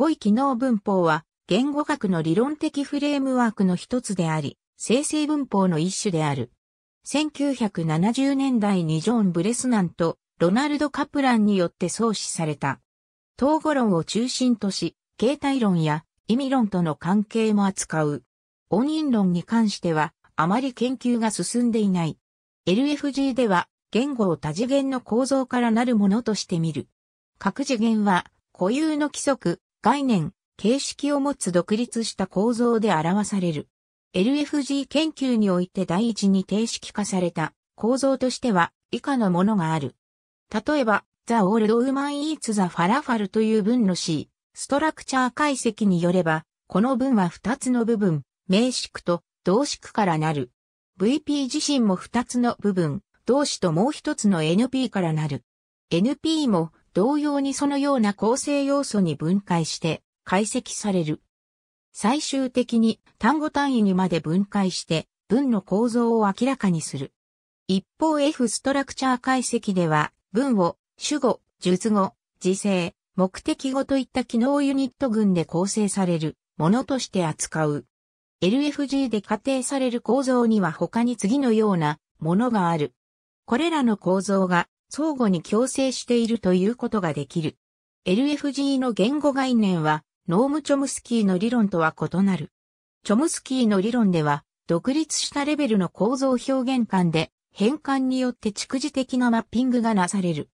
語彙機能文法は言語学の理論的フレームワークの一つであり、生成文法の一種である。1970年代にジョン・ブレスナンとロナルド・カプランによって創始された。統合論を中心とし、形態論や意味論との関係も扱う。音韻論に関しては、あまり研究が進んでいない。LFG では、言語を多次元の構造からなるものとして見る。各次元は、固有の規則、概念、形式を持つ独立した構造で表される。LFG 研究において第一に定式化された構造としては以下のものがある。例えば、The Old h u m a n Eats the Falafel という文の C、ストラクチャー解析によれば、この文は2つの部分、名詞句と動詞句からなる。VP 自身も2つの部分、動詞ともう1つの NP からなる。NP も同様にそのような構成要素に分解して解析される。最終的に単語単位にまで分解して文の構造を明らかにする。一方 F ストラクチャー解析では文を主語、述語、時制、目的語といった機能ユニット群で構成されるものとして扱う。LFG で仮定される構造には他に次のようなものがある。これらの構造が相互に共生しているということができる。LFG の言語概念は、ノーム・チョムスキーの理論とは異なる。チョムスキーの理論では、独立したレベルの構造表現間で、変換によって蓄次的なマッピングがなされる。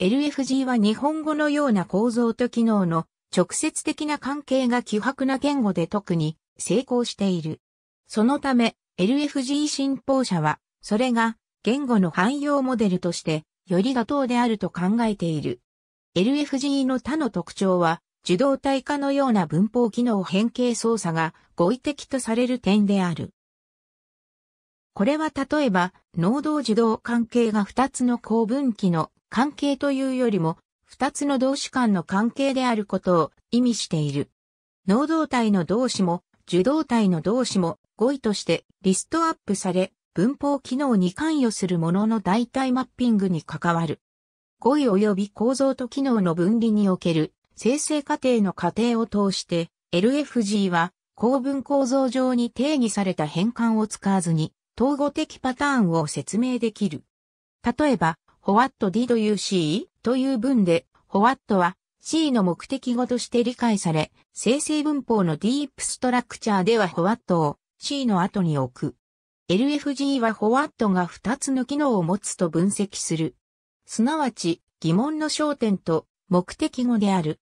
LFG は日本語のような構造と機能の直接的な関係が希薄な言語で特に成功している。そのため、LFG 信奉者は、それが言語の汎用モデルとしてより妥当であると考えている。LFGE の他の特徴は、受動体化のような文法機能変形操作が合意的とされる点である。これは例えば、能動受動関係が2つの公文機の関係というよりも、2つの動詞間の関係であることを意味している。能動体の動詞も、受動体の動詞も語彙としてリストアップされ、文法機能に関与するものの代替マッピングに関わる。語彙及び構造と機能の分離における生成過程の過程を通して LFG は構文構造上に定義された変換を使わずに統合的パターンを説明できる。例えば、what did you see? という文で what は C の目的語として理解され、生成文法のディープストラクチャーでは what を C の後に置く。LFG はフォワットが2つの機能を持つと分析する。すなわち、疑問の焦点と目的語である。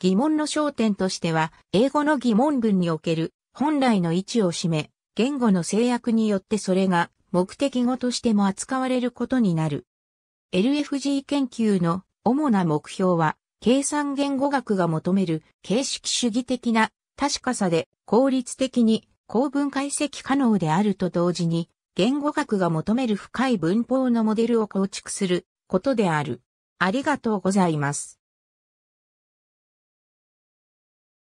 疑問の焦点としては、英語の疑問文における本来の位置を占め、言語の制約によってそれが目的語としても扱われることになる。LFG 研究の主な目標は、計算言語学が求める形式主義的な確かさで効率的に構文解析可能であると同時に、言語学が求める深い文法のモデルを構築することである。ありがとうございます。